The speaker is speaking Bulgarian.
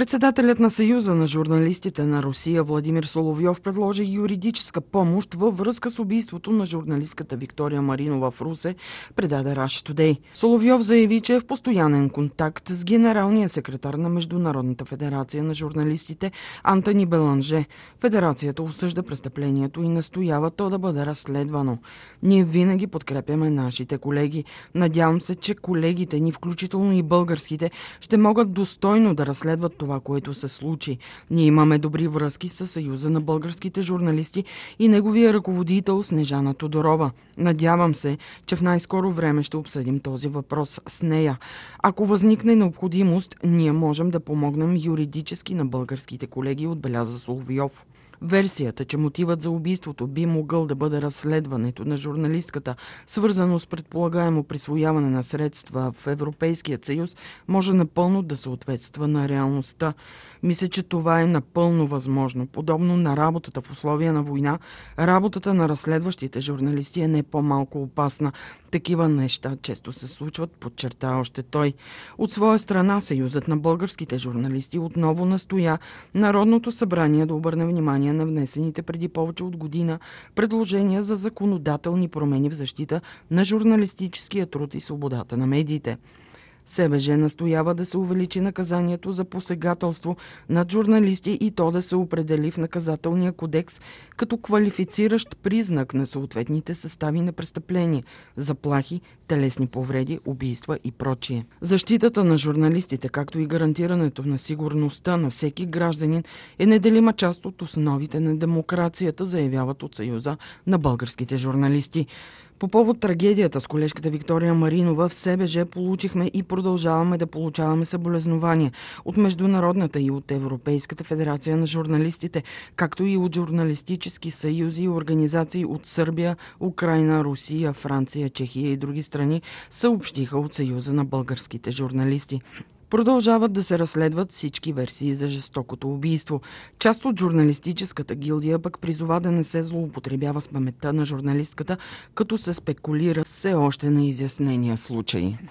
Председателят на Съюза на журналистите на Русия Владимир Соловьов предложи юридическа помощ във връзка с убийството на журналистката Виктория Маринова в Русе, предаде Rush Today. Соловьов заяви, че е в постоянен контакт с генералния секретар на Международната федерация на журналистите Антони Беланже. Федерацията осъжда престъплението и настоява то да бъде разследвано. Ние винаги подкрепяме нашите колеги. Надявам се, че колегите ни, включително и българските, ще могат достойно да разследват това това, което се случи. Ние имаме добри връзки с Съюза на българските журналисти и неговия ръководител Снежана Тодорова. Надявам се, че в най-скоро време ще обсъдим този въпрос с нея. Ако възникне необходимост, ние можем да помогнем юридически на българските колеги, отбеляза Соловиов. Версията, че мотивът за убийството би могъл да бъде разследването на журналистката, свързано с предполагаемо присвояване на средства в Европейският съюз, може напълно да съответства на реалността. Мисля, че това е напълно възможно. Подобно на работата в условия на война, работата на разследващите журналисти е не по-малко опасна. Такива неща често се случват, подчерта още той. От своя страна, Съюзът на българските журналисти отново настоя Народното събрание да обърне внимание изменения на внесените преди повече от година предложения за законодателни промени в защита на журналистическия труд и свободата на медиите. СБЖ настоява да се увеличи наказанието за посегателство над журналисти и то да се определи в наказателния кодекс като квалифициращ признак на съответните състави на престъпление – заплахи, телесни повреди, убийства и прочие. Защитата на журналистите, както и гарантирането на сигурността на всеки гражданин е неделима част от основите на демокрацията, заявяват от Съюза на българските журналисти. По повод трагедията с колежката Виктория Маринова в СБЖ получихме и продължаваме да получаваме съболезнования от Международната и от Европейската федерация на журналистите, както и от журналистически съюзи и организации от Сърбия, Украина, Русия, Франция, Чехия и други страни, съобщиха от Съюза на българските журналисти. Продължават да се разследват всички версии за жестокото убийство. Част от журналистическата гилдия пък призова да не се злоупотребява с паметта на журналистката, като се спекулира все още на изяснения случай.